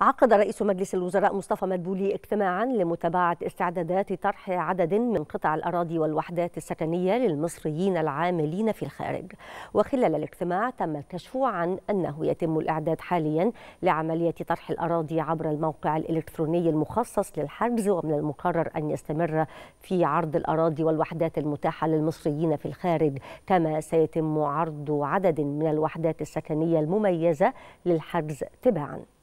عقد رئيس مجلس الوزراء مصطفى مدبولي اجتماعا لمتابعة استعدادات طرح عدد من قطع الأراضي والوحدات السكنية للمصريين العاملين في الخارج وخلال الاجتماع تم الكشف عن أنه يتم الإعداد حاليا لعملية طرح الأراضي عبر الموقع الإلكتروني المخصص للحجز ومن المقرر أن يستمر في عرض الأراضي والوحدات المتاحة للمصريين في الخارج كما سيتم عرض عدد من الوحدات السكنية المميزة للحجز تباعاً